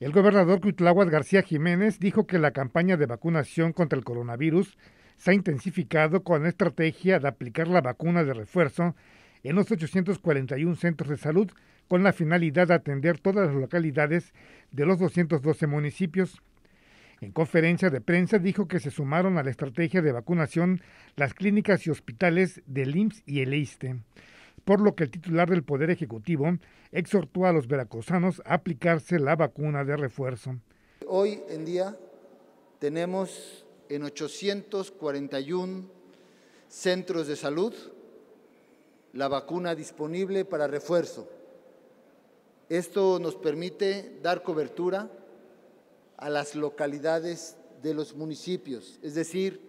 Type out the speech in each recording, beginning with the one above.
El gobernador Cuitláhuac García Jiménez dijo que la campaña de vacunación contra el coronavirus se ha intensificado con la estrategia de aplicar la vacuna de refuerzo en los 841 centros de salud con la finalidad de atender todas las localidades de los 212 municipios. En conferencia de prensa dijo que se sumaron a la estrategia de vacunación las clínicas y hospitales de IMSS y el EISTE por lo que el titular del Poder Ejecutivo exhortó a los veracruzanos a aplicarse la vacuna de refuerzo. Hoy en día tenemos en 841 centros de salud la vacuna disponible para refuerzo. Esto nos permite dar cobertura a las localidades de los municipios, es decir,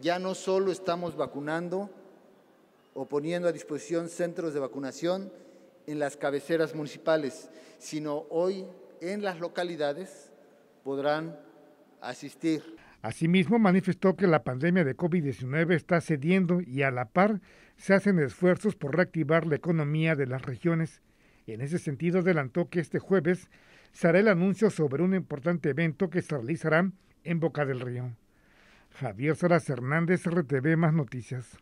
ya no solo estamos vacunando, o poniendo a disposición centros de vacunación en las cabeceras municipales, sino hoy en las localidades podrán asistir. Asimismo, manifestó que la pandemia de COVID-19 está cediendo y a la par se hacen esfuerzos por reactivar la economía de las regiones. En ese sentido, adelantó que este jueves se hará el anuncio sobre un importante evento que se realizará en Boca del Río. Javier Salas Hernández, RTV Más Noticias.